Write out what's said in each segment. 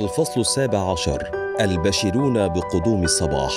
الفصل السابع عشر البشرون بقدوم الصباح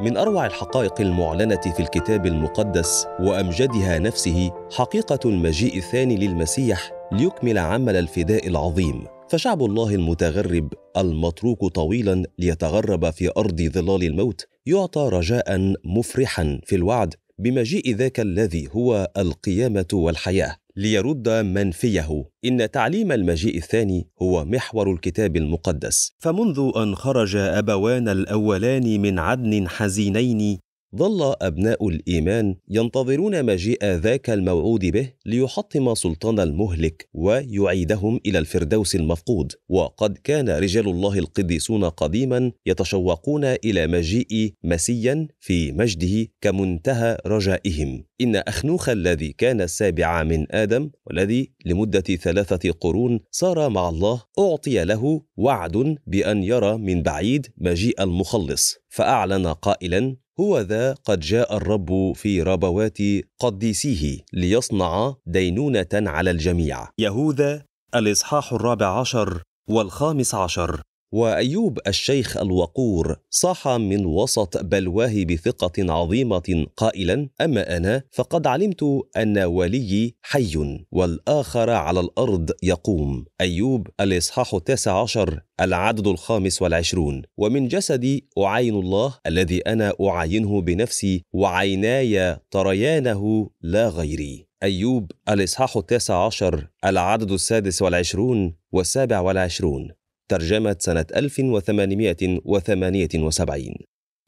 من اروع الحقائق المعلنه في الكتاب المقدس وامجدها نفسه حقيقه المجيء الثاني للمسيح ليكمل عمل الفداء العظيم فشعب الله المتغرب المتروك طويلا ليتغرب في ارض ظلال الموت يعطى رجاء مفرحا في الوعد بمجيء ذاك الذي هو القيامه والحياه ليرد منفيه ان تعليم المجيء الثاني هو محور الكتاب المقدس فمنذ ان خرج ابوان الاولان من عدن حزينين ظل ابناء الايمان ينتظرون مجيء ذاك الموعود به ليحطم سلطان المهلك ويعيدهم الى الفردوس المفقود وقد كان رجال الله القديسون قديما يتشوقون الى مجيء مسيا في مجده كمنتهى رجائهم ان اخنوخ الذي كان السابع من ادم والذي لمده ثلاثه قرون صار مع الله اعطي له وعد بان يرى من بعيد مجيء المخلص فاعلن قائلا هو ذا قد جاء الرب في ربوات قديسيه ليصنع دينونة على الجميع يهوذا الإصحاح الرابع عشر والخامس عشر وايوب الشيخ الوقور صاح من وسط بلواه بثقه عظيمه قائلا اما انا فقد علمت ان ولي حي والاخر على الارض يقوم ايوب الاصحاح التاسع عشر العدد الخامس والعشرون ومن جسدي أعاين الله الذي أنا أعاينه بنفسي وعيناي تريانه لا غيري أيوب الإصحاح التاسع عشر العدد السادس والعشرون والسابع والعشرون ترجمة سنة 1878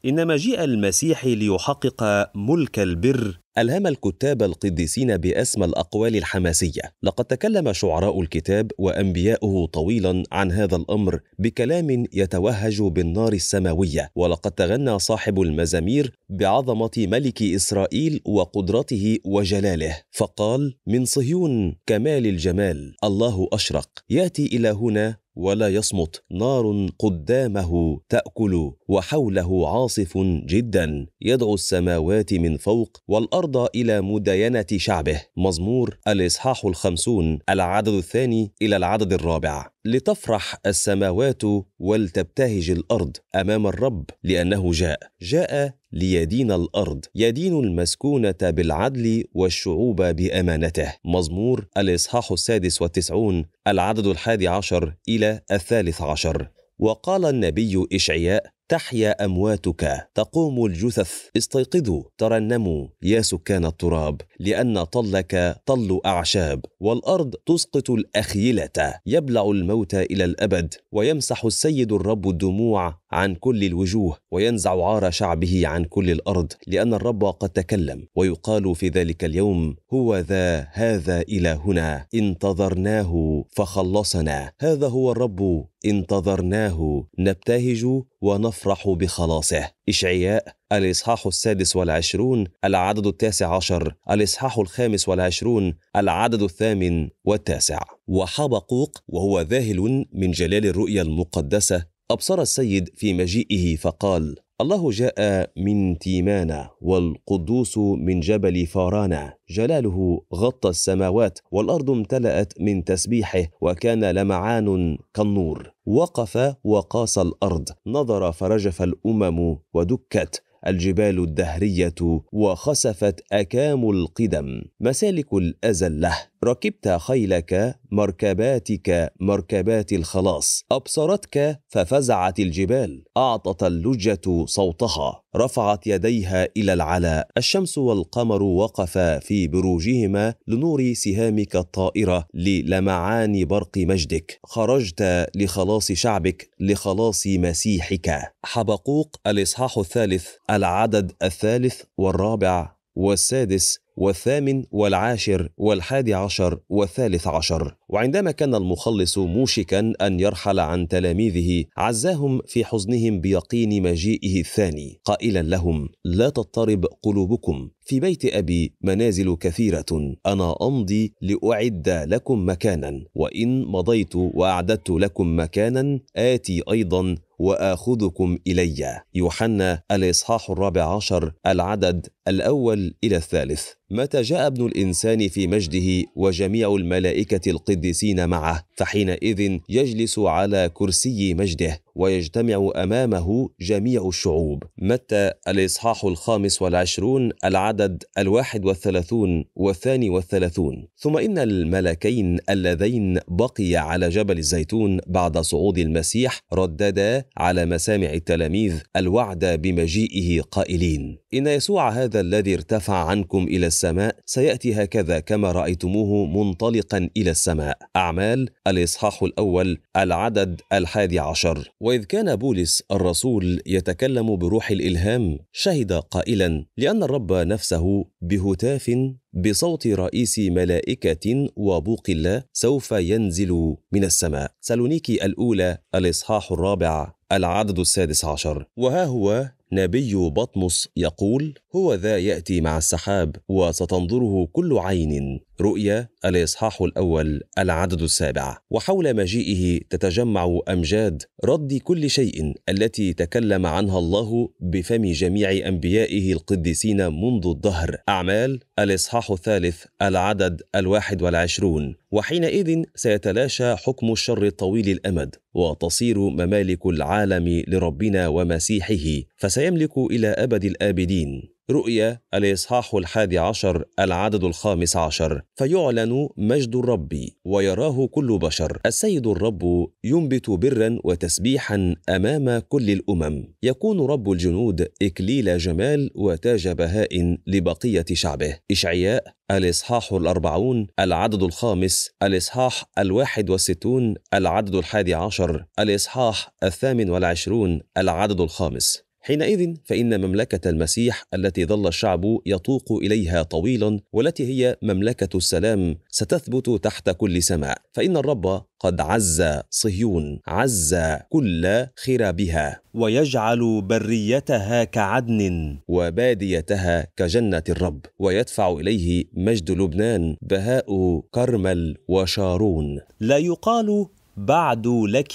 إن مجيء المسيح ليحقق ملك البر ألهم الكتاب القديسين بأسمى الأقوال الحماسية لقد تكلم شعراء الكتاب وأنبياؤه طويلا عن هذا الأمر بكلام يتوهج بالنار السماوية ولقد تغنى صاحب المزامير بعظمة ملك إسرائيل وقدرته وجلاله فقال من صهيون كمال الجمال الله أشرق يأتي إلى هنا ولا يصمت نار قدامه تاكل وحوله عاصف جدا يدعو السماوات من فوق والارض الى مداينه شعبه مزمور الاصحاح الخمسون العدد الثاني الى العدد الرابع لتفرح السماوات ولتبتهج الارض امام الرب لانه جاء جاء ليدين الأرض يدين المسكونة بالعدل والشعوب بأمانته مزمور الإصحاح السادس والتسعون العدد الحادي عشر إلى الثالث عشر وقال النبي إشعياء تحيا أمواتك تقوم الجثث استيقظوا ترنموا يا سكان التراب لأن طلك طل أعشاب والأرض تسقط الأخيلة يبلع الموت إلى الأبد ويمسح السيد الرب الدموع عن كل الوجوه وينزع عار شعبه عن كل الارض لان الرب قد تكلم ويقال في ذلك اليوم هو ذا هذا الهنا انتظرناه فخلصنا هذا هو الرب انتظرناه نبتهج ونفرح بخلاصه إشعياء الإصحاح السادس والعشرون العدد التاسع عشر الإصحاح الخامس والعشرون العدد الثامن والتاسع وحبقوق وهو ذاهل من جلال الرؤيا المقدسة أبصر السيد في مجيئه فقال الله جاء من تيمانا والقدوس من جبل فارانا جلاله غطى السماوات والأرض امتلأت من تسبيحه وكان لمعان كالنور وقف وقاس الأرض نظر فرجف الأمم ودكت الجبال الدهرية وخسفت أكام القدم مسالك الأزل له ركبت خيلك مركباتك مركبات الخلاص ابصرتك ففزعت الجبال اعطت اللجه صوتها رفعت يديها الى العلاء الشمس والقمر وقفا في بروجهما لنور سهامك الطائره للمعان برق مجدك خرجت لخلاص شعبك لخلاص مسيحك حبقوق الاصحاح الثالث العدد الثالث والرابع والسادس والثامن والعاشر والحادي عشر والثالث عشر وعندما كان المخلص موشكا أن يرحل عن تلاميذه عزاهم في حزنهم بيقين مجيئه الثاني قائلا لهم لا تضطرب قلوبكم في بيت أبي منازل كثيرة أنا أمضي لأعد لكم مكانا وإن مضيت وأعددت لكم مكانا آتي أيضا وآخذكم إلي يوحنا الإصحاح الرابع عشر العدد الأول إلى الثالث متى جاء ابن الانسان في مجده وجميع الملائكه القديسين معه فحينئذ يجلس على كرسي مجده ويجتمع امامه جميع الشعوب متى الاصحاح الخامس والعشرون العدد الواحد والثلاثون والثاني والثلاثون ثم ان الملكين اللذين بقي على جبل الزيتون بعد صعود المسيح رددا على مسامع التلاميذ الوعد بمجيئه قائلين ان يسوع هذا الذي ارتفع عنكم الى السماء سياتي هكذا كما رايتموه منطلقا الى السماء اعمال الاصحاح الاول العدد الحادي عشر واذ كان بولس الرسول يتكلم بروح الالهام شهد قائلا لان الرب نفسه بهتاف بصوت رئيس ملائكة وبوق الله سوف ينزل من السماء سالونيكي الأولى الإصحاح الرابع العدد السادس عشر وها هو نبي بطمس يقول هو ذا يأتي مع السحاب وستنظره كل عين رؤيا الإصحاح الأول العدد السابع وحول مجيئه تتجمع أمجاد رد كل شيء التي تكلم عنها الله بفم جميع أنبيائه القديسين منذ الدهر أعمال الإصحاح الثالث العدد الواحد والعشرون وحينئذ سيتلاشى حكم الشر الطويل الأمد وتصير ممالك العالم لربنا ومسيحه فسيملك إلى أبد الآبدين رؤيا الإصحاح الحادي عشر العدد الخامس عشر فيعلن مجد الرب ويراه كل بشر السيد الرب ينبت برا وتسبيحا أمام كل الأمم يكون رب الجنود إكليل جمال وتاج بهاء لبقية شعبه إشعياء الإصحاح الأربعون العدد الخامس الإصحاح الواحد والستون العدد الحادي عشر الإصحاح الثامن والعشرون العدد الخامس حينئذ فإن مملكة المسيح التي ظل الشعب يطوق إليها طويلا والتي هي مملكة السلام ستثبت تحت كل سماء فإن الرب قد عز صهيون عز كل خرابها ويجعل بريتها كعدن وباديتها كجنة الرب ويدفع إليه مجد لبنان بهاء كرمل وشارون لا يقال بعد لك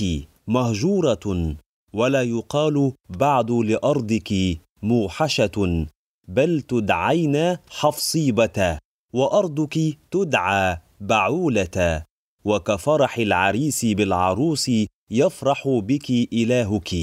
مهجورة ولا يقال بعد لارضك موحشه بل تدعين حفصيبه وارضك تدعى بعوله وكفرح العريس بالعروس يفرح بك الهك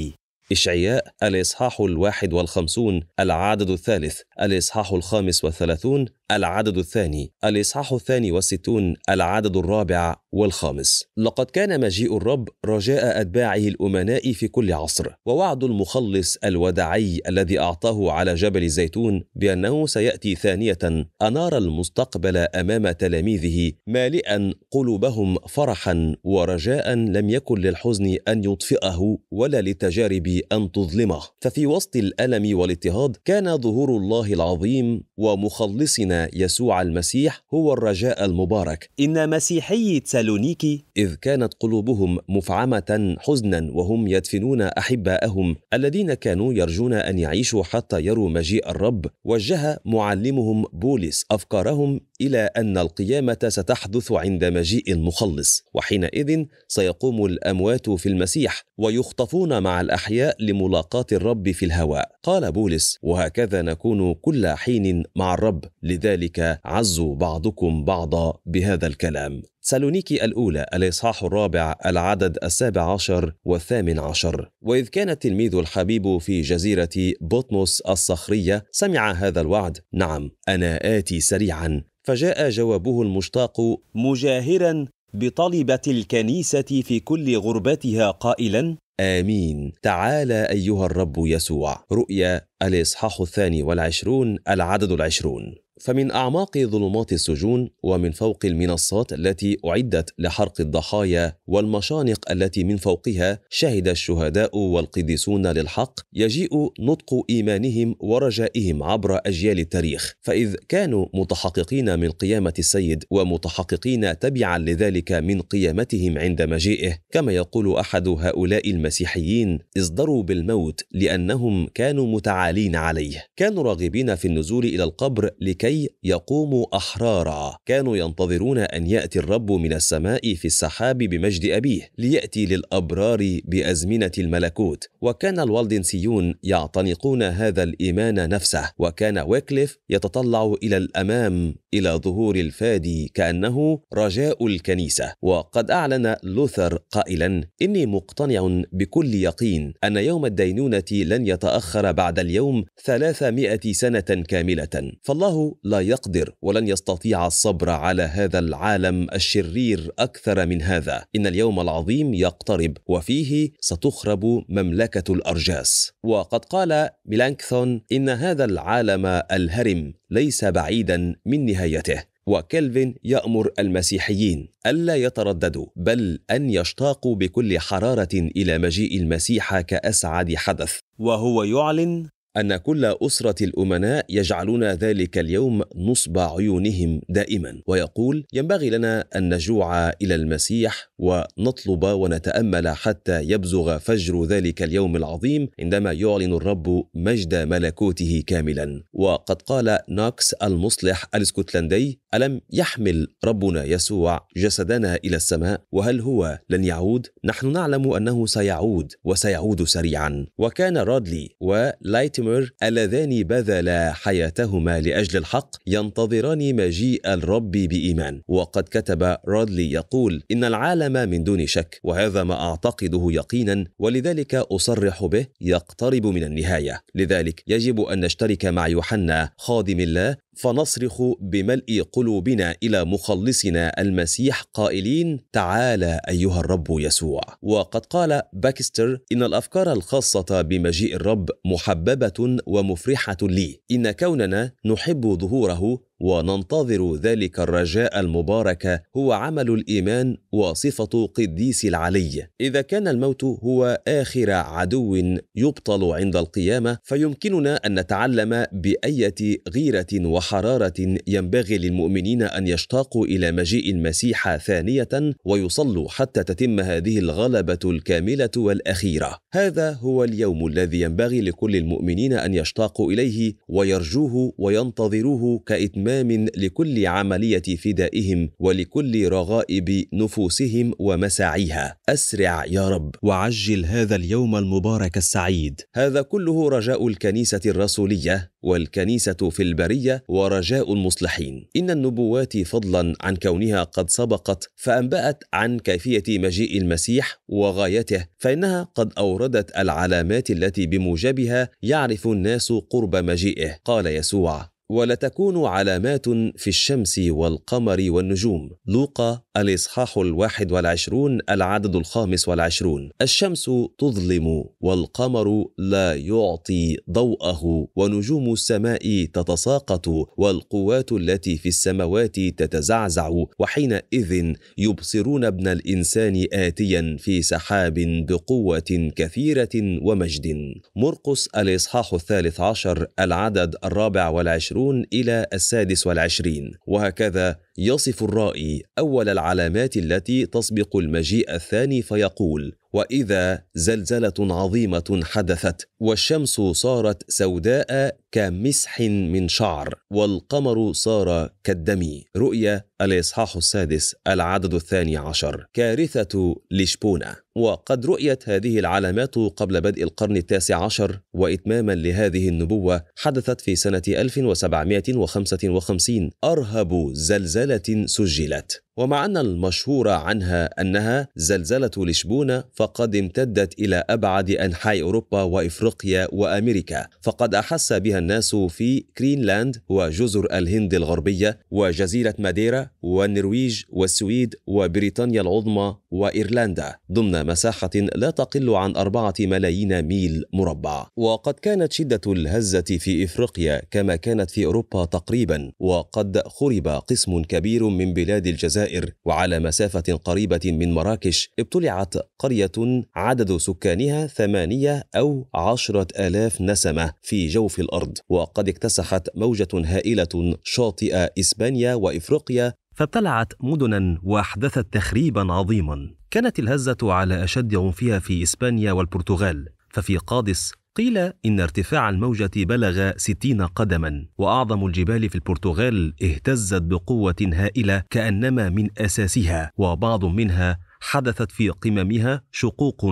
إشعياء الإصحاح الواحد والخمسون العدد الثالث الإصحاح الخامس والثلاثون العدد الثاني الإصحاح الثاني والستون العدد الرابع والخامس لقد كان مجيء الرب رجاء أتباعه الأمناء في كل عصر ووعد المخلص الوداعي الذي أعطاه على جبل الزيتون بأنه سيأتي ثانية أنار المستقبل أمام تلاميذه مالئا قلوبهم فرحا ورجاء لم يكن للحزن أن يطفئه ولا للتجارب أن تظلمه ففي وسط الألم والاضطهاد كان ظهور الله العظيم ومخلصنا يسوع المسيح هو الرجاء المبارك إن مسيحي تسالونيكي إذ كانت قلوبهم مفعمة حزنا وهم يدفنون أحباءهم الذين كانوا يرجون أن يعيشوا حتى يروا مجيء الرب وجه معلمهم بولس أفكارهم الى ان القيامه ستحدث عند مجيء المخلص وحينئذ سيقوم الاموات في المسيح ويخطفون مع الاحياء لملاقاه الرب في الهواء قال بولس وهكذا نكون كل حين مع الرب لذلك عزوا بعضكم بعضا بهذا الكلام سالونيكي الأولى الإصحاح الرابع العدد السابع عشر والثامن عشر وإذ كان التلميذ الحبيب في جزيرة بطمس الصخرية سمع هذا الوعد نعم أنا آتي سريعا فجاء جوابه المشتاق مجاهرا بطلبه الكنيسه في كل غربتها قائلا آمين تعالى أيها الرب يسوع رؤيا الإصحاح الثاني والعشرون العدد العشرون فمن أعماق ظلمات السجون ومن فوق المنصات التي أعدت لحرق الضحايا والمشانق التي من فوقها شهد الشهداء والقديسون للحق يجيء نطق إيمانهم ورجائهم عبر أجيال التاريخ فإذ كانوا متحققين من قيامة السيد ومتحققين تبعا لذلك من قيامتهم عند مجيئه كما يقول أحد هؤلاء المسيحيين ازدروا بالموت لأنهم كانوا متعالين عليه كانوا راغبين في النزول إلى القبر لكي أي يقوم أحرارا كانوا ينتظرون أن يأتي الرب من السماء في السحاب بمجد أبيه ليأتي للأبرار بأزمنة الملكوت وكان الوالدنسيون يعتنقون هذا الإيمان نفسه وكان ويكليف يتطلع إلى الأمام إلى ظهور الفادي كأنه رجاء الكنيسة وقد أعلن لوثر قائلا إني مقتنع بكل يقين أن يوم الدينونة لن يتأخر بعد اليوم ثلاثمائة سنة كاملة فالله لا يقدر ولن يستطيع الصبر على هذا العالم الشرير اكثر من هذا ان اليوم العظيم يقترب وفيه ستخرب مملكه الارجاس وقد قال ميلانكثون ان هذا العالم الهرم ليس بعيدا من نهايته وكلفن يأمر المسيحيين ألا يترددوا بل أن يشتاقوا بكل حرارة إلى مجيء المسيح كأسعد حدث وهو يعلن ان كل اسره الامناء يجعلون ذلك اليوم نصب عيونهم دائما ويقول ينبغي لنا ان نجوع الى المسيح ونطلب ونتامل حتى يبزغ فجر ذلك اليوم العظيم عندما يعلن الرب مجد ملكوته كاملا وقد قال ناكس المصلح الاسكتلندي الم يحمل ربنا يسوع جسدنا الى السماء وهل هو لن يعود نحن نعلم انه سيعود وسيعود سريعا وكان رادلي ولايت ومورتيمر اللذان بذلا حياتهما لأجل الحق ينتظران مجيء الرب بإيمان وقد كتب رادلي يقول إن العالم من دون شك وهذا ما أعتقده يقينا ولذلك أصرح به يقترب من النهاية لذلك يجب أن نشترك مع يوحنا خادم الله فنصرخ بملء قلوبنا الى مخلصنا المسيح قائلين تعالى ايها الرب يسوع وقد قال باكستر ان الافكار الخاصه بمجيء الرب محببه ومفرحه لي ان كوننا نحب ظهوره وننتظر ذلك الرجاء المبارك هو عمل الايمان وصفه قديس العلي اذا كان الموت هو اخر عدو يبطل عند القيامه فيمكننا ان نتعلم بايه غيره وحراره ينبغي للمؤمنين ان يشتاقوا الى مجيء المسيح ثانيه ويصلوا حتى تتم هذه الغلبه الكامله والاخيره هذا هو اليوم الذي ينبغي لكل المؤمنين ان يشتاقوا اليه ويرجوه وينتظروه كاتمام إتمام لكل عمليه فدائهم ولكل رغائب نفوسهم ومساعيها اسرع يا رب وعجل هذا اليوم المبارك السعيد هذا كله رجاء الكنيسه الرسوليه والكنيسه في البريه ورجاء المصلحين ان النبوات فضلا عن كونها قد سبقت فانبات عن كيفيه مجيء المسيح وغايته فانها قد اوردت العلامات التي بموجبها يعرف الناس قرب مجيئه قال يسوع ولتكون علامات في الشمس والقمر والنجوم لوقا الإصحاح الواحد والعشرون العدد الخامس والعشرون الشمس تظلم والقمر لا يعطي ضوءه ونجوم السماء تتساقط والقوات التي في السماوات تتزعزع وحينئذ يبصرون ابن الإنسان آتيا في سحاب بقوة كثيرة ومجد مرقس الإصحاح الثالث عشر العدد الرابع والعشرون والعشرون إلى السادس والعشرين وهكذا يصف الرائي أول العلامات التي تسبق المجيء الثاني فيقول: وإذا زلزلة عظيمة حدثت، والشمس صارت سوداء كمسح من شعر، والقمر صار كالدم. رؤيا الإصحاح السادس العدد الثاني عشر، كارثة لشبونة. وقد رؤيت هذه العلامات قبل بدء القرن التاسع عشر وإتماما لهذه النبوة حدثت في سنة 1755 أرهب زلزال رسالة سجلت ومع أن المشهور عنها أنها زلزلة لشبونة فقد امتدت إلى أبعد أنحاء أوروبا وإفريقيا وأمريكا فقد أحس بها الناس في كرينلاند وجزر الهند الغربية وجزيرة ماديرا والنرويج والسويد وبريطانيا العظمى وإيرلندا ضمن مساحة لا تقل عن أربعة ملايين ميل مربع وقد كانت شدة الهزة في إفريقيا كما كانت في أوروبا تقريبا وقد خرب قسم كبير من بلاد الجزائر الجزائر وعلى مسافة قريبة من مراكش ابتلعت قرية عدد سكانها ثمانية أو عشرة آلاف نسمة في جوف الأرض وقد اكتسحت موجة هائلة شاطئ إسبانيا وإفريقيا فابتلعت مدنا واحدثت تخريبا عظيما كانت الهزه على اشد عنفها في اسبانيا والبرتغال ففي قادس قيل إن ارتفاع الموجة بلغ 60 قدما وأعظم الجبال في البرتغال اهتزت بقوة هائلة كأنما من أساسها وبعض منها حدثت في قممها شقوق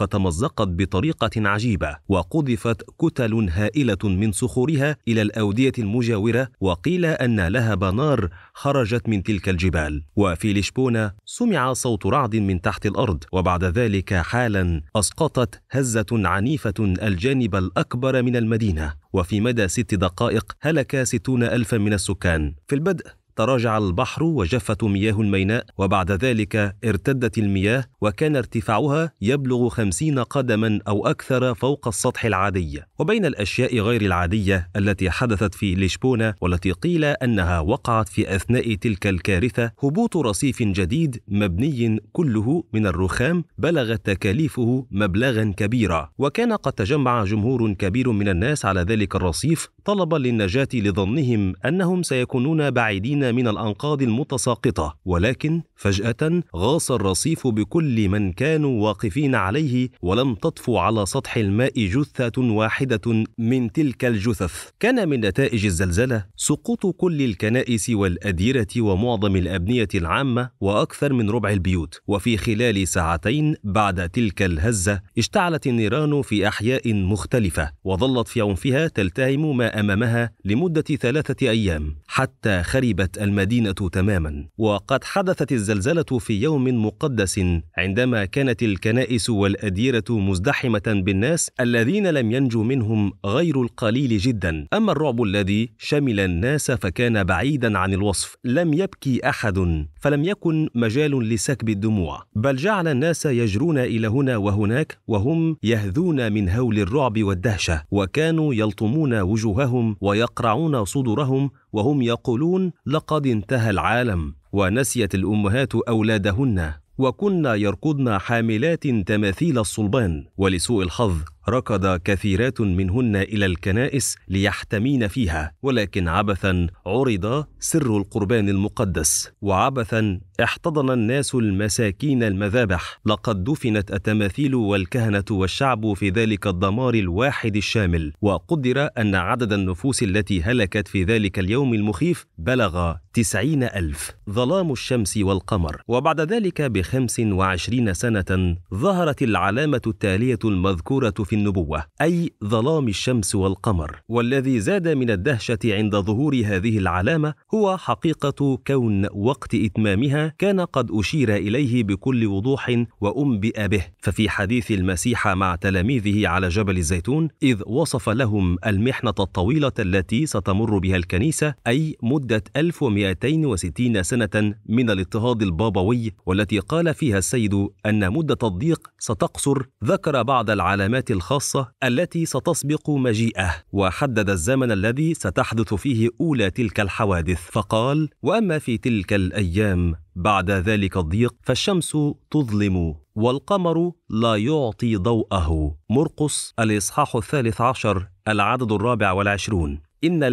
فتمزقت بطريقة عجيبة وقذفت كتل هائلة من صخورها إلى الأودية المجاورة وقيل أن لهب نار خرجت من تلك الجبال وفي لشبونة سمع صوت رعد من تحت الأرض وبعد ذلك حالا أسقطت هزة عنيفة الجانب الأكبر من المدينة وفي مدى ست دقائق هلك ستون ألفا من السكان في البدء تراجع البحر وجفت مياه الميناء وبعد ذلك ارتدت المياه وكان ارتفاعها يبلغ خمسين قدما أو أكثر فوق السطح العادي وبين الأشياء غير العادية التي حدثت في ليشبونة والتي قيل أنها وقعت في أثناء تلك الكارثة هبوط رصيف جديد مبني كله من الرخام بلغت تكاليفه مبلغا كبيرا وكان قد تجمع جمهور كبير من الناس على ذلك الرصيف طلبا للنجاة لظنهم أنهم سيكونون بعيدين من الأنقاض المتساقطة ولكن فجأة غاص الرصيف بكل من كانوا واقفين عليه ولم تطفو على سطح الماء جثة واحدة من تلك الجثث كان من نتائج الزلزلة سقوط كل الكنائس والأديرة ومعظم الأبنية العامة وأكثر من ربع البيوت وفي خلال ساعتين بعد تلك الهزة اشتعلت النيران في أحياء مختلفة وظلت في عنفها تلتهم ما أمامها لمدة ثلاثة أيام حتى خربت المدينة تماما وقد حدثت الزلزلة في يوم مقدس عندما كانت الكنائس والأديرة مزدحمة بالناس الذين لم ينجو منهم غير القليل جدا أما الرعب الذي شمل الناس فكان بعيدا عن الوصف لم يبكي أحد فلم يكن مجال لسكب الدموع بل جعل الناس يجرون إلى هنا وهناك وهم يهذون من هول الرعب والدهشة وكانوا يلطمون وجوههم ويقرعون صدورهم وهم يقولون لقد انتهى العالم ونسيت الامهات اولادهن وكنا يركضن حاملات تماثيل الصلبان ولسوء الحظ ركض كثيرات منهن الى الكنائس ليحتمين فيها ولكن عبثا عرض سر القربان المقدس وعبثا احتضن الناس المساكين المذابح لقد دفنت التماثيل والكهنه والشعب في ذلك الدمار الواحد الشامل وقدر ان عدد النفوس التي هلكت في ذلك اليوم المخيف بلغ تسعين ألف ظلام الشمس والقمر وبعد ذلك بخمس وعشرين سنة ظهرت العلامة التالية المذكورة في النبوة أي ظلام الشمس والقمر والذي زاد من الدهشة عند ظهور هذه العلامة هو حقيقة كون وقت إتمامها كان قد أشير إليه بكل وضوح وأنبئ به ففي حديث المسيح مع تلاميذه على جبل الزيتون إذ وصف لهم المحنة الطويلة التي ستمر بها الكنيسة أي مدة 1260 سنة من الاضطهاد البابوي والتي قال فيها السيد أن مدة الضيق ستقصر ذكر بعض العلامات الخاصة التي ستسبق مجيئه وحدد الزمن الذي ستحدث فيه أولى تلك الحوادث فقال وأما في تلك الأيام بعد ذلك الضيق فالشمس تظلم والقمر لا يعطي ضوءه مرقس الإصحاح الثالث عشر العدد الرابع والعشرون إن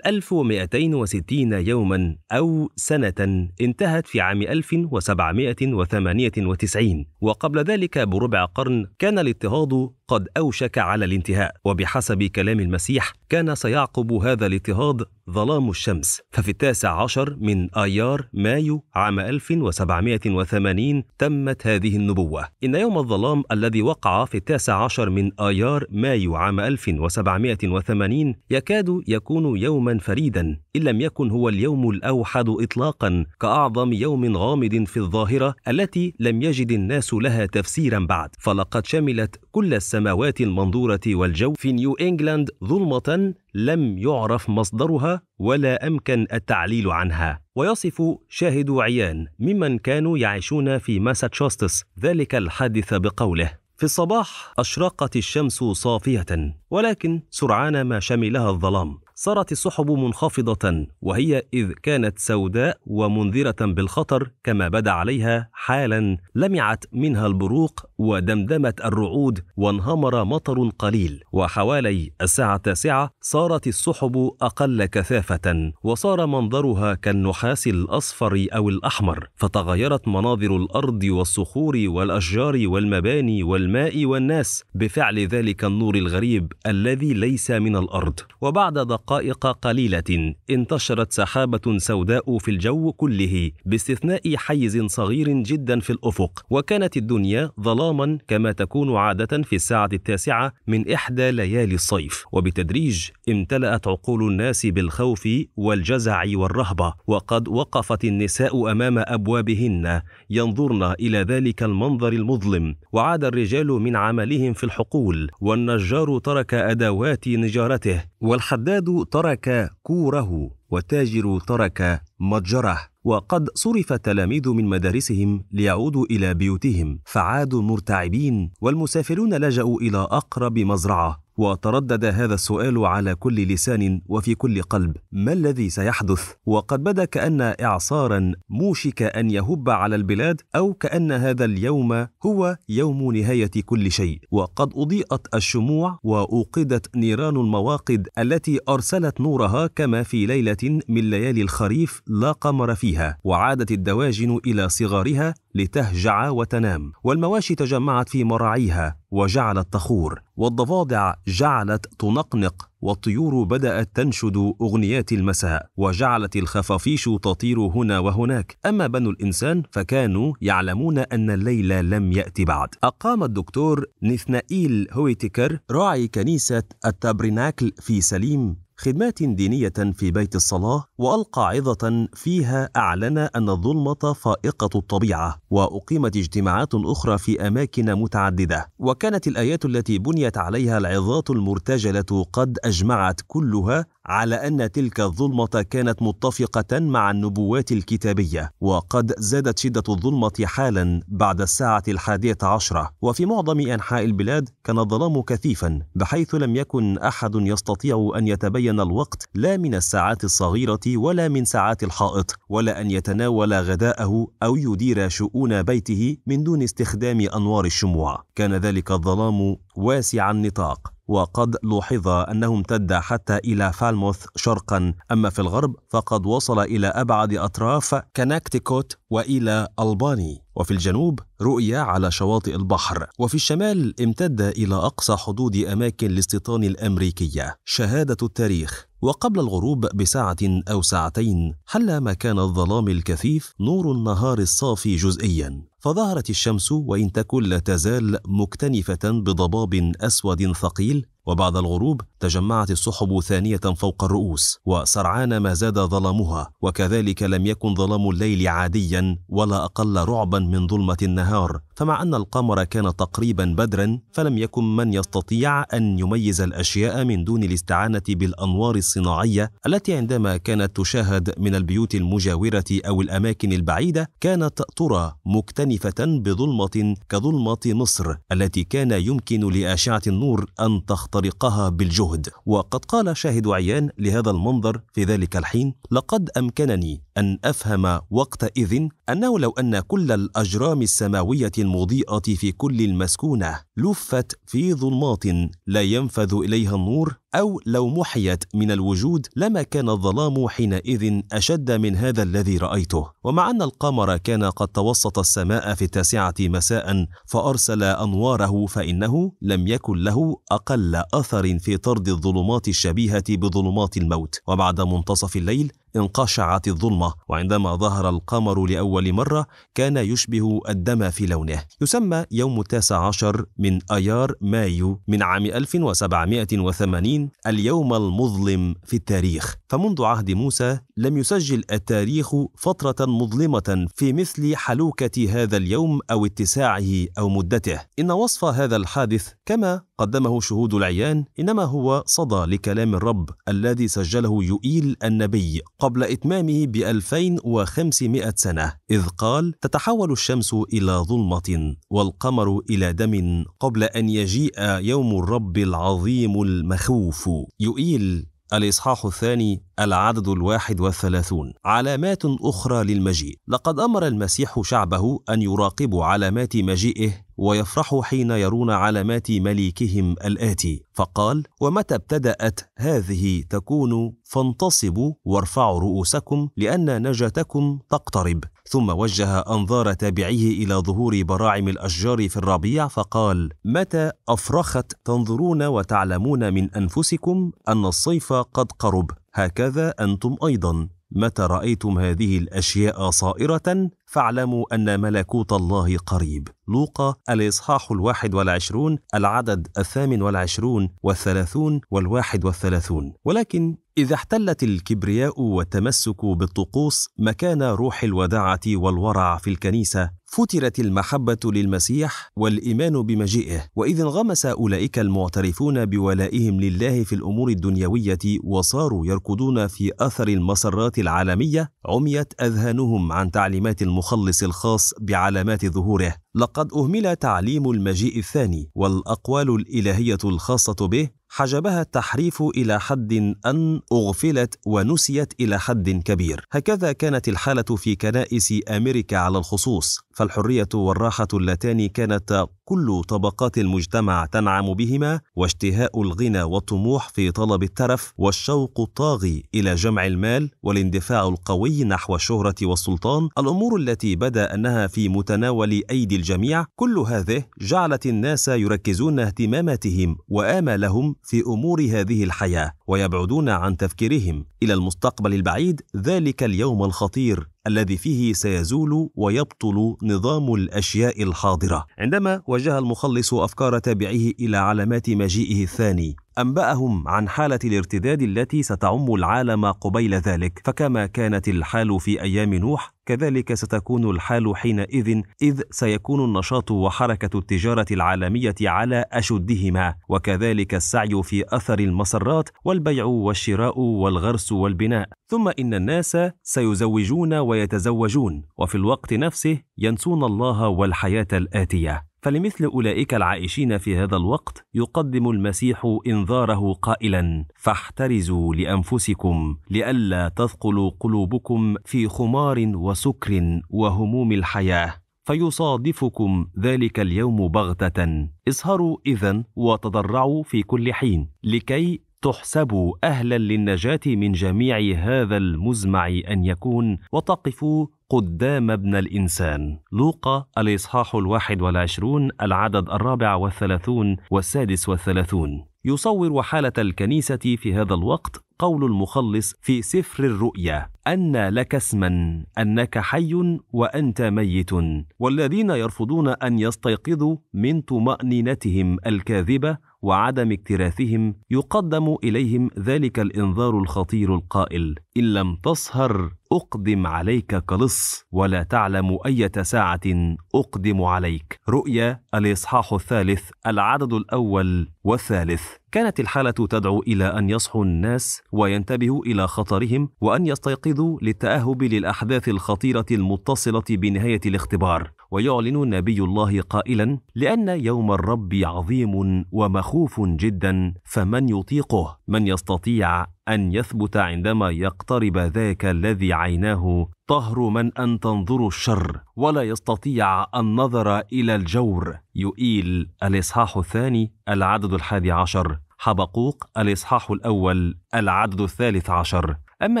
ومائتين 1260 يوما أو سنة انتهت في عام 1798 وقبل ذلك بربع قرن كان الاضطهاد قد أوشك على الانتهاء وبحسب كلام المسيح كان سيعقب هذا الاضطهاد ظلام الشمس ففي التاسع عشر من آيار مايو عام 1780 تمت هذه النبوة إن يوم الظلام الذي وقع في التاسع عشر من آيار مايو عام 1780 يكاد يكون يوما فريدا إن لم يكن هو اليوم الأوحد إطلاقا كأعظم يوم غامض في الظاهرة التي لم يجد الناس لها تفسيرا بعد فلقد شملت كل السماوات المنظورة والجو في نيو إنجلاند ظلمة لم يعرف مصدرها ولا أمكن التعليل عنها ويصف شاهد عيان ممن كانوا يعيشون في ماساتشوستس ذلك الحادث بقوله في الصباح أشرقت الشمس صافية ولكن سرعان ما شملها الظلام صارت السحب منخفضة وهي إذ كانت سوداء ومنذرة بالخطر كما بدا عليها حالا لمعت منها البروق ودمدمت الرعود وانهمر مطر قليل وحوالي الساعة التاسعة صارت السحب أقل كثافة وصار منظرها كالنحاس الأصفر أو الأحمر فتغيرت مناظر الأرض والصخور والأشجار والمباني والماء والناس بفعل ذلك النور الغريب الذي ليس من الأرض وبعد دقائق قليلة انتشرت سحابة سوداء في الجو كله باستثناء حيز صغير جدا في الأفق وكانت الدنيا ظلام نظاما كما تكون عادة في الساعة التاسعة من إحدى ليالي الصيف وبالتدريج امتلأت عقول الناس بالخوف والجزع والرهبة وقد وقفت النساء أمام أبوابهن ينظرن إلى ذلك المنظر المظلم وعاد الرجال من عملهم في الحقول والنجار ترك أدوات نجارته والحداد ترك كوره والتاجر ترك متجره وقد صرف التلاميذ من مدارسهم ليعودوا الى بيوتهم فعادوا مرتعبين والمسافرون لجاوا الى اقرب مزرعه وتردد هذا السؤال على كل لسان وفي كل قلب ما الذي سيحدث وقد بدا كان اعصارا موشك ان يهب على البلاد او كان هذا اليوم هو يوم نهايه كل شيء وقد اضيئت الشموع واوقدت نيران المواقد التي ارسلت نورها كما في ليله من ليالي الخريف لا قمر فيها وعادت الدواجن الى صغارها لتهجع وتنام والمواشي تجمعت في مراعيها وجعلت تخور والضفادع جعلت تنقنق والطيور بدأت تنشد أغنيات المساء وجعلت الخفافيش تطير هنا وهناك أما بنو الإنسان فكانوا يعلمون أن الليل لم يأتي بعد أقام الدكتور نثنائيل هويتكر راعي كنيسة التابرناكل في سليم خدمات دينية في بيت الصلاة وألقى عظة فيها أعلن أن الظلمة فائقة الطبيعة وأقيمت اجتماعات أخرى في أماكن متعددة وكانت الآيات التي بنيت عليها العظات المرتجلة قد أجمعت كلها على أن تلك الظلمة كانت متفقة مع النبوات الكتابية وقد زادت شدة الظلمة حالا بعد الساعة الحادية عشرة وفي معظم أنحاء البلاد كان الظلام كثيفا بحيث لم يكن أحد يستطيع أن يتبين الوقت لا من الساعات الصغيرة ولا من ساعات الحائط ولا أن يتناول غداءه أو يدير شؤون بيته من دون استخدام أنوار الشموع كان ذلك الظلام واسع النطاق وقد لوحظ أنه امتد حتى إلى فالموث شرقا أما في الغرب فقد وصل إلى أبعد أطراف كناكتيكوت وإلى ألباني وفي الجنوب رؤية على شواطئ البحر وفي الشمال امتد إلى أقصى حدود أماكن الاستيطان الأمريكية شهادة التاريخ وقبل الغروب بساعة أو ساعتين حل مكان الظلام الكثيف نور النهار الصافي جزئيا فظهرت الشمس وإن تكن لا تزال مكتنفة بضباب أسود ثقيل وبعد الغروب تجمعت السحب ثانية فوق الرؤوس وسرعان ما زاد ظلامها وكذلك لم يكن ظلام الليل عاديا ولا أقل رعبا من ظلمة النهار فمع أن القمر كان تقريبا بدرا فلم يكن من يستطيع أن يميز الأشياء من دون الاستعانة بالأنوار الصناعية التي عندما كانت تشاهد من البيوت المجاورة أو الأماكن البعيدة كانت ترى مكتنفة بظلمة كظلمة مصر التي كان يمكن لأشعة النور أن تخترقها بالجهد وقد قال شاهد عيان لهذا المنظر في ذلك الحين لقد أمكنني أن أفهم وقتئذ أنه لو أن كل الأجرام السماوية المضيئة في كل المسكونة لفت في ظلمات لا ينفذ إليها النور أو لو محيت من الوجود لما كان الظلام حينئذ أشد من هذا الذي رأيته ومع أن القمر كان قد توسط السماء في التاسعة مساء فأرسل أنواره فإنه لم يكن له أقل أثر في طرد الظلمات الشبيهة بظلمات الموت وبعد منتصف الليل انقشعت الظلمة وعندما ظهر القمر لأول مرة كان يشبه الدم في لونه يسمى يوم التاسع عشر من أيار مايو من عام 1780 الفلسطينيين اليوم المظلم في التاريخ فمنذ عهد موسى لم يسجل التاريخ فترة مظلمة في مثل حلوكة هذا اليوم أو اتساعه أو مدته إن وصف هذا الحادث كما قدمه شهود العيان إنما هو صدى لكلام الرب الذي سجله يؤيل النبي قبل إتمامه بألفين وخمسمائة سنة إذ قال تتحول الشمس إلى ظلمة والقمر إلى دم قبل أن يجيء يوم الرب العظيم المخوف يؤيل الإصحاح الثاني العدد الواحد والثلاثون علامات أخرى للمجيء لقد أمر المسيح شعبه أن يراقبوا علامات مجيئه ويفرحوا حين يرون علامات مليكهم الآتي فقال ومتى ابتدأت هذه تكون فانتصبوا وارفعوا رؤوسكم لأن نجاتكم تقترب ثم وجه أنظار تابعيه إلى ظهور براعم الأشجار في الربيع فقال متى أفرخت تنظرون وتعلمون من أنفسكم أن الصيف قد قرب هكذا أنتم أيضا متى رايتم هذه الاشياء صائره فاعلموا ان ملكوت الله قريب لوقا الاصحاح الواحد والعشرون العدد الثامن والعشرون والثلاثون والواحد والثلاثون ولكن إذا احتلت الكبرياء والتمسك بالطقوس مكان روح الوداعة والورع في الكنيسة، فترت المحبة للمسيح والإيمان بمجيئه، وإذ انغمس أولئك المعترفون بولائهم لله في الأمور الدنيوية وصاروا يركضون في أثر المسرات العالمية، عميت أذهانهم عن تعليمات المخلص الخاص بعلامات ظهوره. لقد أهمل تعليم المجيء الثاني والأقوال الإلهية الخاصة به حجبها التحريف الى حد ان اغفلت ونسيت الى حد كبير هكذا كانت الحاله في كنائس امريكا على الخصوص فالحريه والراحه اللتان كانت كل طبقات المجتمع تنعم بهما واشتهاء الغنى والطموح في طلب الترف والشوق الطاغي الى جمع المال والاندفاع القوي نحو الشهره والسلطان الامور التي بدا انها في متناول ايدي الجميع كل هذه جعلت الناس يركزون اهتماماتهم وامالهم في امور هذه الحياه ويبعدون عن تفكيرهم الى المستقبل البعيد ذلك اليوم الخطير الذي فيه سيزول ويبطل نظام الاشياء الحاضره عندما وجه المخلص افكار تابعيه الى علامات مجيئه الثاني أنبأهم عن حالة الارتداد التي ستعم العالم قبيل ذلك، فكما كانت الحال في أيام نوح، كذلك ستكون الحال حينئذ إذ سيكون النشاط وحركة التجارة العالمية على أشدهما، وكذلك السعي في أثر المسرات والبيع والشراء والغرس والبناء، ثم إن الناس سيزوجون ويتزوجون، وفي الوقت نفسه ينسون الله والحياة الآتية. فلمثل أولئك العائشين في هذا الوقت يقدم المسيح إنذاره قائلا فاحترزوا لأنفسكم لئلا تثقل قلوبكم في خمار وسكر وهموم الحياة فيصادفكم ذلك اليوم بغتة اسهروا إذا وتضرعوا في كل حين لكي تحسب أهلا للنجاة من جميع هذا المزمع أن يكون وتقف قدام ابن الإنسان لوقا الإصحاح الواحد والعشرون العدد الرابع والثلاثون والسادس والثلاثون يصور حالة الكنيسة في هذا الوقت قول المخلص في سفر الرؤيا أن لك اسما أنك حي وأنت ميت والذين يرفضون أن يستيقظوا من طمأنينتهم الكاذبة وعدم اكتراثهم يقدم إليهم ذلك الإنذار الخطير القائل إن لم تصهر أقدم عليك كلص ولا تعلم أية ساعة أقدم عليك رؤيا الإصحاح الثالث العدد الأول والثالث كانت الحالة تدعو إلى أن يصحو الناس وينتبهوا إلى خطرهم وأن يستيقظوا للتأهب للأحداث الخطيرة المتصلة بنهاية الاختبار، ويعلن نبي الله قائلا لأن يوم الرب عظيم ومخوف جدا فمن يطيقه من يستطيع أن يثبت عندما يقترب ذاك الذي عيناه طهر من أن تنظر الشر ولا يستطيع النظر إلى الجور يؤيل الإصحاح الثاني العدد الحادي عشر حبقوق الإصحاح الأول العدد الثالث عشر أما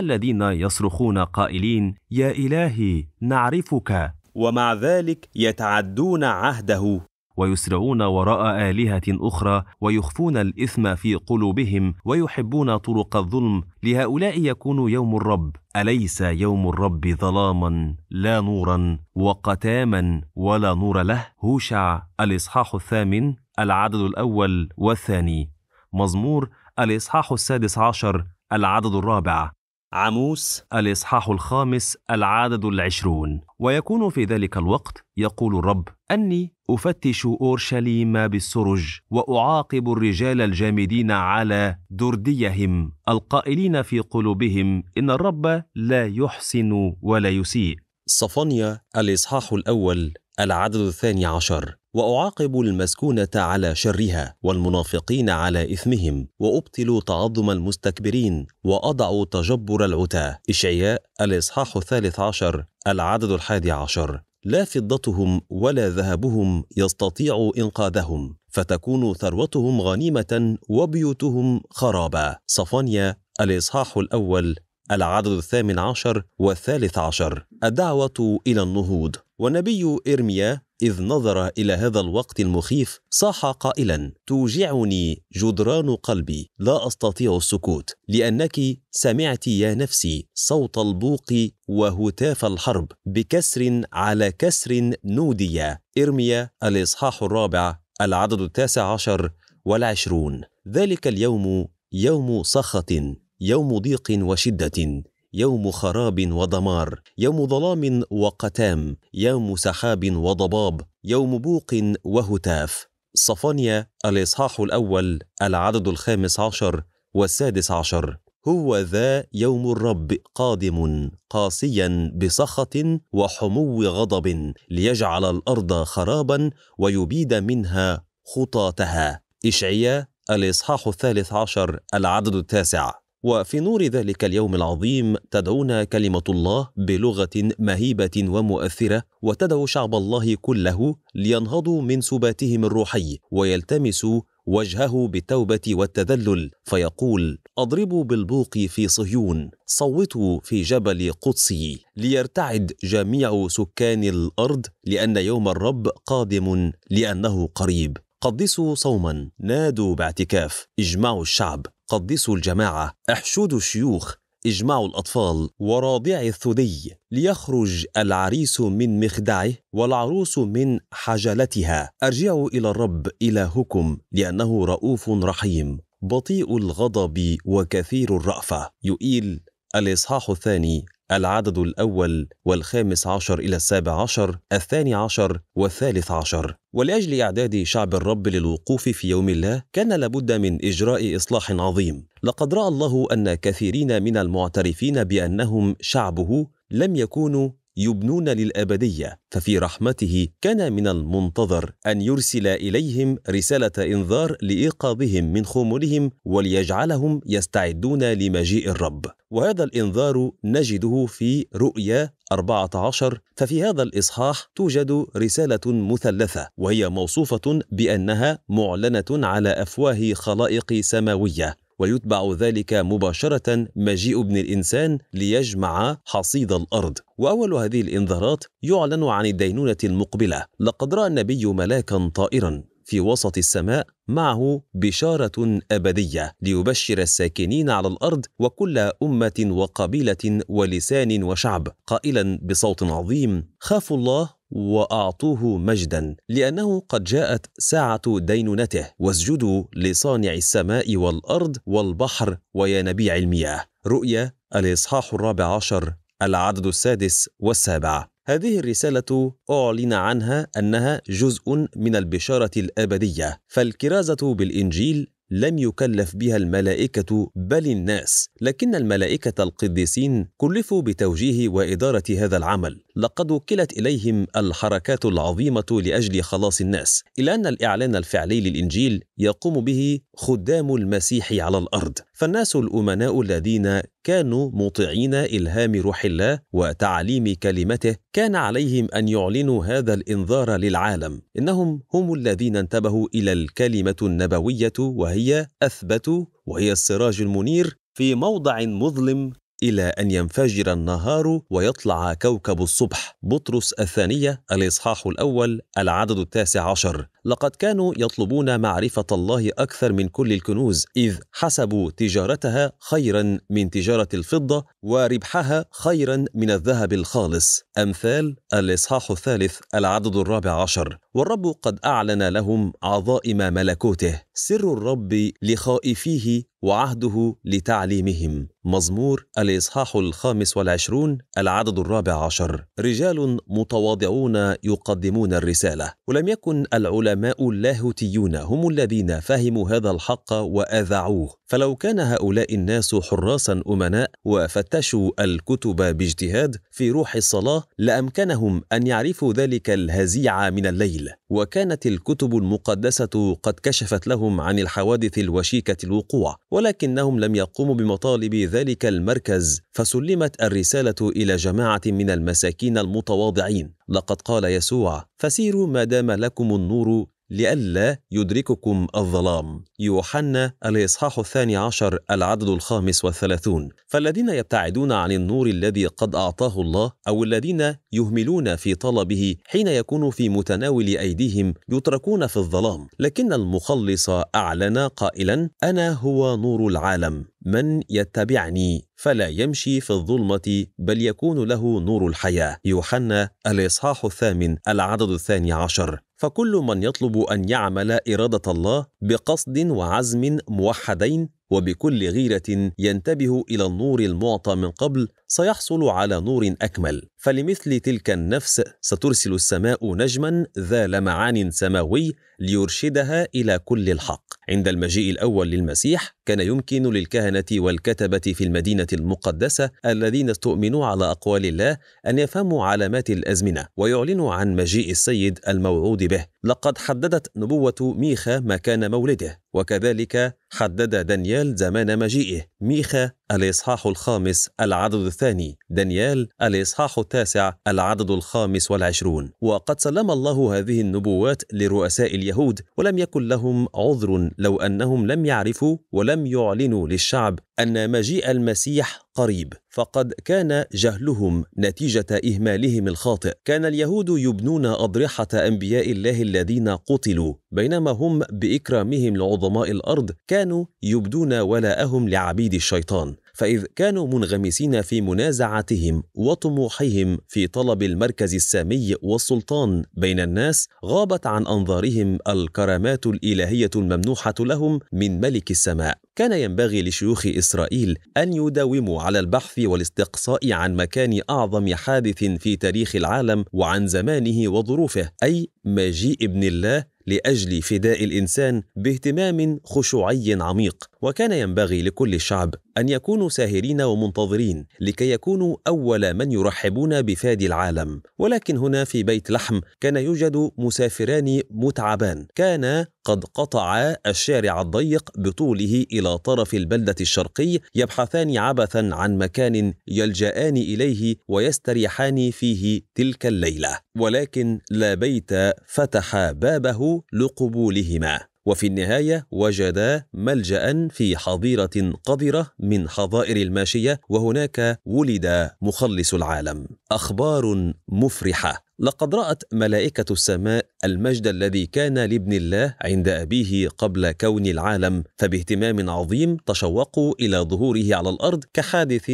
الذين يصرخون قائلين يا إلهي نعرفك ومع ذلك يتعدون عهده ويسرعون وراء الهه اخرى ويخفون الاثم في قلوبهم ويحبون طرق الظلم لهؤلاء يكون يوم الرب اليس يوم الرب ظلاما لا نورا وقتاما ولا نور له هوشع الاصحاح الثامن العدد الاول والثاني مزمور الاصحاح السادس عشر العدد الرابع عاموس الإصحاح الخامس العدد العشرون ويكون في ذلك الوقت يقول الرب أني أفتش أورشليم بالسرج وأعاقب الرجال الجامدين على درديهم القائلين في قلوبهم إن الرب لا يحسن ولا يسيء صفانيا الإصحاح الأول العدد الثاني عشر واعاقب المسكونه على شرها والمنافقين على اثمهم وابطل تعظم المستكبرين واضع تجبر العتاه اشعياء الاصحاح الثالث عشر العدد الحادي عشر لا فضتهم ولا ذهبهم يستطيع انقاذهم فتكون ثروتهم غنيمه وبيوتهم خرابا صفانيا الاصحاح الاول العدد الثامن عشر والثالث عشر الدعوه الى النهوض والنبي ارميا إذ نظر إلى هذا الوقت المخيف صاح قائلا توجعني جدران قلبي لا أستطيع السكوت لأنك سمعت يا نفسي صوت البوق وهتاف الحرب بكسر على كسر نودي إرميا الإصحاح الرابع العدد التاسع عشر والعشرون ذلك اليوم يوم سخط يوم ضيق وشدة يوم خراب ودمار يوم ظلام وقتام يوم سحاب وضباب يوم بوق وهتاف صفانيا الإصحاح الأول العدد الخامس عشر والسادس عشر هو ذا يوم الرب قادم قاسيا بسخط وحمو غضب ليجعل الارض خرابا ويبيد منها خطاتها اشعيا الاصحاح الثالث عشر العدد التاسع وفي نور ذلك اليوم العظيم تدعونا كلمه الله بلغه مهيبه ومؤثره وتدعو شعب الله كله لينهضوا من سباتهم الروحي ويلتمسوا وجهه بالتوبه والتذلل فيقول اضربوا بالبوق في صهيون صوتوا في جبل قدسي ليرتعد جميع سكان الارض لان يوم الرب قادم لانه قريب قدسوا صوما نادوا باعتكاف اجمعوا الشعب قدسوا الجماعة احشدوا الشيوخ اجمعوا الأطفال وراضع الثدي ليخرج العريس من مخدعه والعروس من حجلتها ارجعوا إلى الرب إلهكم لأنه رؤوف رحيم بطيء الغضب وكثير الرأفة يؤيل الإصحاح الثاني العدد الأول والخامس عشر إلى السابع عشر الثاني عشر والثالث عشر ولأجل إعداد شعب الرب للوقوف في يوم الله كان لابد من إجراء إصلاح عظيم لقد رأى الله أن كثيرين من المعترفين بأنهم شعبه لم يكونوا يبنون للابديه ففي رحمته كان من المنتظر ان يرسل اليهم رساله انذار لايقاظهم من خمولهم وليجعلهم يستعدون لمجيء الرب وهذا الانذار نجده في رؤيا 14 ففي هذا الإصحاح توجد رسالة مثلثة وهي موصوفة بأنها معلنة على أفواه خلائق سماوية ويتبع ذلك مباشرة مجيء ابن الإنسان ليجمع حصيد الأرض وأول هذه الإنذارات يعلن عن الدينونة المقبلة لقد رأى النبي ملاكا طائرا في وسط السماء معه بشارة أبدية ليبشر الساكنين على الأرض وكل أمة وقبيلة ولسان وشعب قائلا بصوت عظيم خافوا الله واعطوه مجدا لانه قد جاءت ساعه دينونته واسجدوا لصانع السماء والارض والبحر وينابيع المياه رؤيا الاصحاح الرابع عشر العدد السادس والسابع هذه الرسالة أعلن عنها أنها جزء من البشارة الأبدية، فالكرازة بالإنجيل لم يكلف بها الملائكة بل الناس، لكن الملائكة القديسين كلفوا بتوجيه وإدارة هذا العمل، لقد وكلت إليهم الحركات العظيمة لأجل خلاص الناس، إلى أن الإعلان الفعلي للإنجيل يقوم به خدام المسيح على الأرض، فالناس الامناء الذين كانوا مطيعين الهام روح الله وتعليم كلمته كان عليهم ان يعلنوا هذا الانذار للعالم انهم هم الذين انتبهوا الى الكلمه النبويه وهي اثبتوا وهي السراج المنير في موضع مظلم الى ان ينفجر النهار ويطلع كوكب الصبح بطرس الثانيه الاصحاح الاول العدد التاسع عشر لقد كانوا يطلبون معرفة الله أكثر من كل الكنوز إذ حسبوا تجارتها خيرا من تجارة الفضة وربحها خيرا من الذهب الخالص أمثال الإصحاح الثالث العدد الرابع عشر والرب قد أعلن لهم عظائم ملكوته سر الرب لخائفيه وعهده لتعليمهم مزمور الإصحاح الخامس والعشرون العدد الرابع عشر رجال متواضعون يقدمون الرسالة ولم يكن العلماء العلماء اللاهوتيون هم الذين فهموا هذا الحق واذعوه فلو كان هؤلاء الناس حراسا امناء وفتشوا الكتب باجتهاد في روح الصلاه لامكنهم ان يعرفوا ذلك الهزيع من الليل وكانت الكتب المقدسه قد كشفت لهم عن الحوادث الوشيكه الوقوع ولكنهم لم يقوموا بمطالب ذلك المركز فسلمت الرساله الى جماعه من المساكين المتواضعين لقد قال يسوع فسيروا ما دام لكم النور لئلا يدرككم الظلام يوحنا الإصحاح الثاني عشر العدد الخامس والثلاثون فالذين يبتعدون عن النور الذي قد أعطاه الله أو الذين يهملون في طلبه حين يكون في متناول أيديهم يتركون في الظلام لكن المخلص أعلن قائلا أنا هو نور العالم من يتبعني فلا يمشي في الظلمة بل يكون له نور الحياة يوحنا الإصحاح الثامن العدد الثاني عشر فكل من يطلب ان يعمل اراده الله بقصد وعزم موحدين وبكل غيره ينتبه الى النور المعطى من قبل سيحصل على نور اكمل فلمثل تلك النفس سترسل السماء نجما ذا لمعان سماوي ليرشدها الى كل الحق عند المجيء الأول للمسيح كان يمكن للكهنة والكتبة في المدينة المقدسة الذين استؤمنوا على أقوال الله أن يفهموا علامات الأزمنة ويعلنوا عن مجيء السيد الموعود به لقد حددت نبوة ميخا مكان مولده وكذلك حدد دانيال زمان مجيئه ميخا الإصحاح الخامس العدد الثاني دانيال الإصحاح التاسع العدد الخامس والعشرون وقد سلم الله هذه النبوات لرؤساء اليهود ولم يكن لهم عذر لو أنهم لم يعرفوا ولم يعلنوا للشعب ان مجيء المسيح قريب فقد كان جهلهم نتيجه اهمالهم الخاطئ كان اليهود يبنون اضرحه انبياء الله الذين قتلوا بينما هم باكرامهم لعظماء الارض كانوا يبدون ولاءهم لعبيد الشيطان فإذ كانوا منغمسين في منازعتهم وطموحهم في طلب المركز السامي والسلطان بين الناس غابت عن أنظارهم الكرامات الإلهية الممنوحة لهم من ملك السماء كان ينبغي لشيوخ إسرائيل أن يداوموا على البحث والاستقصاء عن مكان أعظم حادث في تاريخ العالم وعن زمانه وظروفه أي مجيء ابن الله لاجل فداء الانسان باهتمام خشوعي عميق وكان ينبغي لكل شعب أن يكونوا ساهرين ومنتظرين لكي يكونوا أول من يرحبون بفادي العالم ولكن هنا في بيت لحم كان يوجد مسافران متعبان كان قد قطعا الشارع الضيق بطوله إلى طرف البلدة الشرقي يبحثان عبثا عن مكان يلجأان إليه ويستريحان فيه تلك الليلة ولكن لا بيت فتح بابه لقبولهما وفي النهاية وجدا ملجأ في حظيرة قذرة من حظائر الماشية وهناك ولد مخلص العالم أخبار مفرحة لقد رأت ملائكة السماء المجد الذي كان لابن الله عند أبيه قبل كون العالم فباهتمام عظيم تشوقوا إلى ظهوره على الأرض كحادث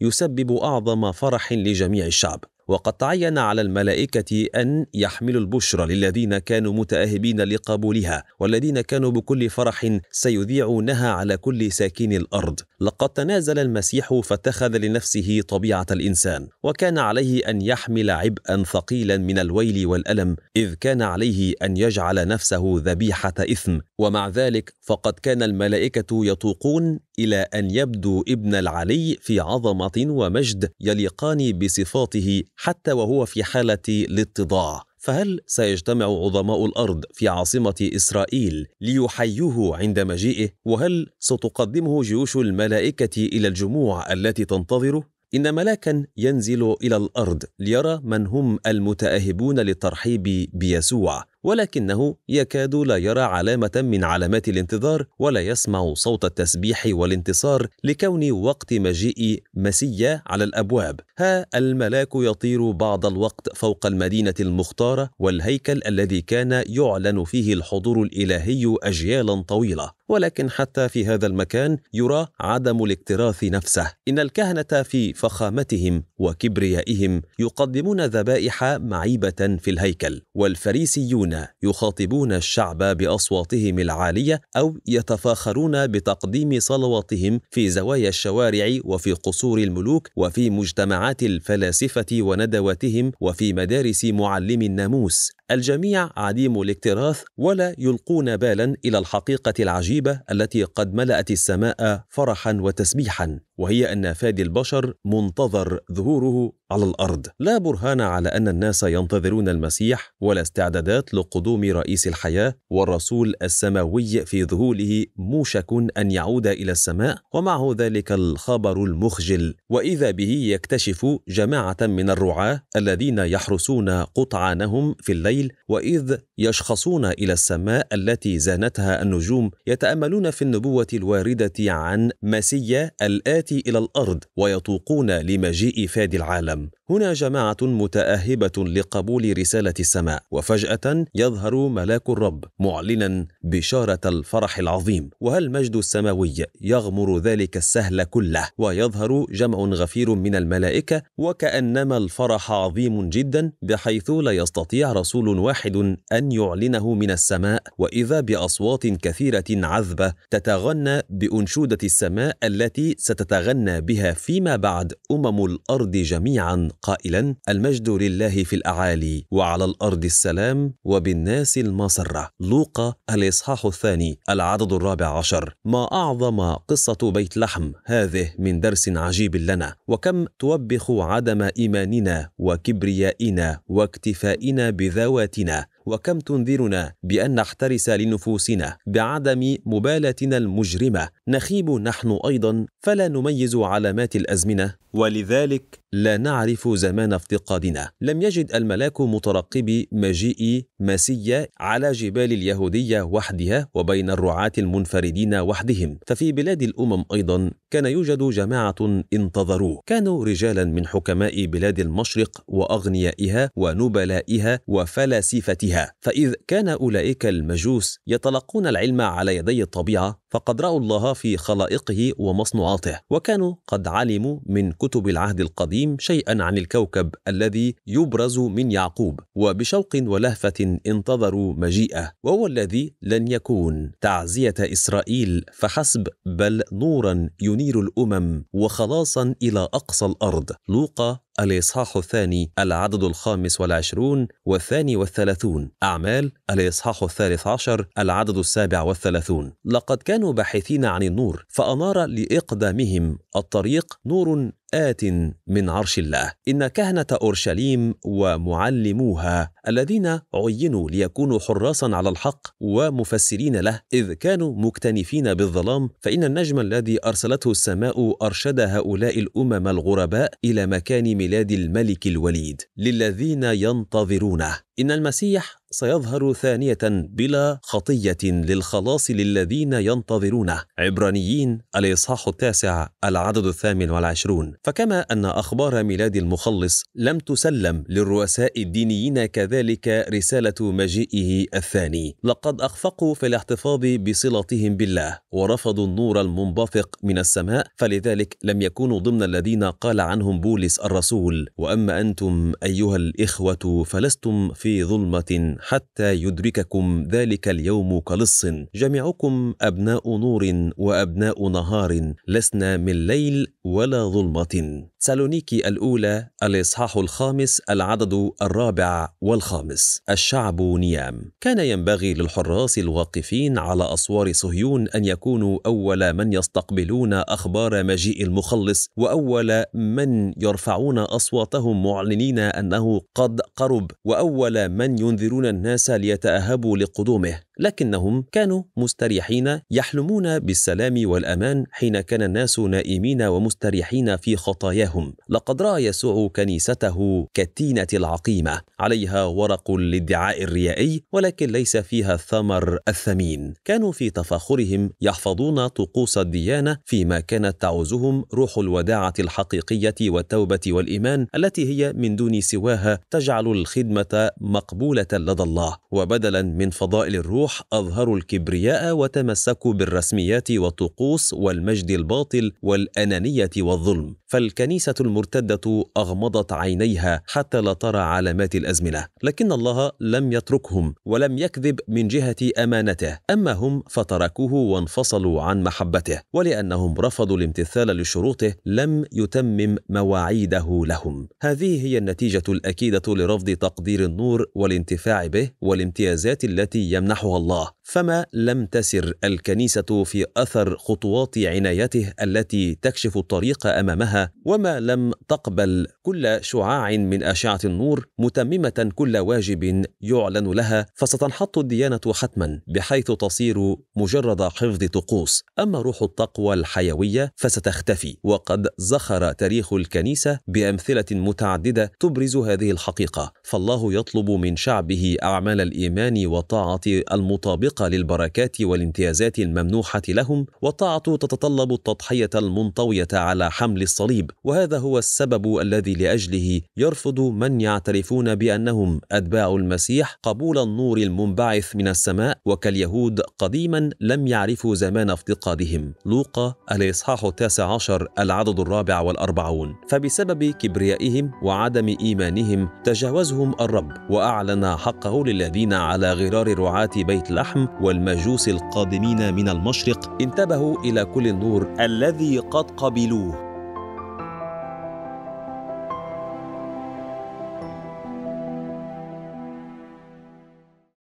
يسبب أعظم فرح لجميع الشعب وقد تعين على الملائكة أن يحملوا البشرى للذين كانوا متأهبين لقبولها والذين كانوا بكل فرح سيذيعونها على كل ساكن الأرض لقد تنازل المسيح فاتخذ لنفسه طبيعة الإنسان وكان عليه أن يحمل عبئا ثقيلا من الويل والألم إذ كان عليه أن يجعل نفسه ذبيحة إثم ومع ذلك فقد كان الملائكة يطوقون إلى أن يبدو ابن العلي في عظمة ومجد يليقان بصفاته حتى وهو في حالة الاتضاع فهل سيجتمع عظماء الارض في عاصمه اسرائيل ليحيوه عند مجيئه وهل ستقدمه جيوش الملائكه الى الجموع التي تنتظره ان ملاكا ينزل الى الارض ليرى من هم المتاهبون للترحيب بيسوع ولكنه يكاد لا يرى علامة من علامات الانتظار ولا يسمع صوت التسبيح والانتصار لكون وقت مجيء مسيا على الأبواب ها الملاك يطير بعض الوقت فوق المدينة المختارة والهيكل الذي كان يعلن فيه الحضور الإلهي أجيالا طويلة ولكن حتى في هذا المكان يرى عدم الاكتراث نفسه ان الكهنه في فخامتهم وكبريائهم يقدمون ذبائح معيبه في الهيكل والفريسيون يخاطبون الشعب باصواتهم العاليه او يتفاخرون بتقديم صلواتهم في زوايا الشوارع وفي قصور الملوك وفي مجتمعات الفلاسفه وندواتهم وفي مدارس معلم الناموس الجميع عديم الاكتراث ولا يلقون بالا الى الحقيقه العجيبه الغريبه التي قد ملات السماء فرحا وتسبيحا وهي ان فادي البشر منتظر ظهوره على الارض لا برهان على ان الناس ينتظرون المسيح ولا استعدادات لقدوم رئيس الحياه والرسول السماوي في ذهوله موشك ان يعود الى السماء ومعه ذلك الخبر المخجل واذا به يكتشف جماعه من الرعاه الذين يحرسون قطعانهم في الليل واذ يشخصون الى السماء التي زانتها النجوم يتاملون في النبوه الوارده عن مسيا الاتي الى الارض ويطوقون لمجيء فادي العالم um, هنا جماعة متأهبة لقبول رسالة السماء وفجأة يظهر ملاك الرب معلنا بشارة الفرح العظيم وهل المجد السماوي يغمر ذلك السهل كله ويظهر جمع غفير من الملائكة وكأنما الفرح عظيم جدا بحيث لا يستطيع رسول واحد أن يعلنه من السماء وإذا بأصوات كثيرة عذبة تتغنى بأنشودة السماء التي ستتغنى بها فيما بعد أمم الأرض جميعا قائلا المجد لله في الأعالي وعلى الأرض السلام وبالناس المسرة لوقا الإصحاح الثاني العدد الرابع عشر ما أعظم قصة بيت لحم هذه من درس عجيب لنا وكم توبخ عدم إيماننا وكبريائنا واكتفائنا بذواتنا وكم تنذرنا بأن نحترس لنفوسنا بعدم مبالاتنا المجرمة نخيب نحن أيضا فلا نميز علامات الأزمنة ولذلك لا نعرف زمان افتقادنا لم يجد الملاك مترقبي مجيء مسيا على جبال اليهودية وحدها وبين الرعاة المنفردين وحدهم ففي بلاد الأمم أيضا كان يوجد جماعة انتظروه كانوا رجالا من حكماء بلاد المشرق وأغنيائها ونبلائها وفلاسفتها فإذ كان أولئك المجوس يتلقون العلم على يدي الطبيعة فقد رأوا الله في خلائقه ومصنوعاته وكانوا قد علموا من كتب العهد القديم شيئا عن الكوكب الذي يبرز من يعقوب وبشوق ولهفة انتظروا مجيئه وهو الذي لن يكون تعزية إسرائيل فحسب بل نورا ينير الأمم وخلاصا إلى أقصى الأرض لوقا الإصحاح الثاني العدد الخامس والعشرون والثاني والثلاثون أعمال الإصحاح الثالث عشر العدد السابع والثلاثون لقد كانوا باحثين عن النور فأنار لإقدامهم الطريق نور آت من عرش الله إن كهنة أورشليم ومعلموها الذين عينوا ليكونوا حراسا على الحق ومفسرين له إذ كانوا مكتنفين بالظلام فإن النجم الذي أرسلته السماء أرشد هؤلاء الأمم الغرباء إلى مكان ميلاد الملك الوليد للذين ينتظرونه إن المسيح سيظهر ثانية بلا خطية للخلاص للذين ينتظرونه عبرانيين الإصحاح التاسع العدد الثامن والعشرون فكما أن أخبار ميلاد المخلص لم تسلم للرؤساء الدينيين كذلك رسالة مجيئه الثاني لقد أخفقوا في الاحتفاظ بصلتهم بالله ورفضوا النور المنبثق من السماء فلذلك لم يكونوا ضمن الذين قال عنهم بولس الرسول وأما أنتم أيها الإخوة فلستم في ظلمة حتى يدرككم ذلك اليوم كلص جميعكم أبناء نور وأبناء نهار لسنا من ليل ولا ظلمة سالونيكي الأولى الإصحاح الخامس العدد الرابع والخامس الشعب نيام كان ينبغي للحراس الواقفين على أسوار صهيون أن يكونوا أول من يستقبلون أخبار مجيء المخلص وأول من يرفعون أصواتهم معلنين أنه قد قرب وأول من ينذرون الناس ليتأهبوا لقدومه لكنهم كانوا مستريحين يحلمون بالسلام والأمان حين كان الناس نائمين ومستريحين في خطاياهم لهم لقد راى يسوع كنيسته كالتينه العقيمه عليها ورق الادعاء الريائي ولكن ليس فيها الثمر الثمين كانوا في تفاخرهم يحفظون طقوس الديانه فيما كانت تعوزهم روح الوداعه الحقيقيه والتوبه والايمان التي هي من دون سواها تجعل الخدمه مقبوله لدى الله وبدلا من فضائل الروح اظهروا الكبرياء وتمسكوا بالرسميات والطقوس والمجد الباطل والانانيه والظلم فالكنيسه الكنيسة المرتدة أغمضت عينيها حتى لا ترى علامات الأزمنة لكن الله لم يتركهم ولم يكذب من جهة أمانته أما هم فتركوه وانفصلوا عن محبته ولأنهم رفضوا الامتثال لشروطه لم يتمم مواعيده لهم هذه هي النتيجة الأكيدة لرفض تقدير النور والانتفاع به والامتيازات التي يمنحها الله فما لم تسر الكنيسة في أثر خطوات عنايته التي تكشف الطريق أمامها وما لم تقبل كل شعاع من أشعة النور متممة كل واجب يعلن لها فستنحط الديانة حتما بحيث تصير مجرد حفظ طقوس أما روح التقوى الحيوية فستختفي وقد زخر تاريخ الكنيسة بأمثلة متعددة تبرز هذه الحقيقة فالله يطلب من شعبه أعمال الإيمان والطاعة المطابقة الحق للبركات والامتيازات الممنوحة لهم والطاعة تتطلب التضحية المنطوية على حمل الصليب وهذا هو السبب الذي لأجله يرفض من يعترفون بأنهم أتباع المسيح قبول النور المنبعث من السماء وكاليهود قديما لم يعرفوا زمان افتقادهم لوقا الإصحاح التاسع عشر العدد الرابع والأربعون فبسبب كبريائهم وعدم إيمانهم تجاوزهم الرب وأعلن حقه للذين على غرار رعاة بيت لحم والمجوس القادمين من المشرق انتبهوا إلى كل النور الذي قد قبلوه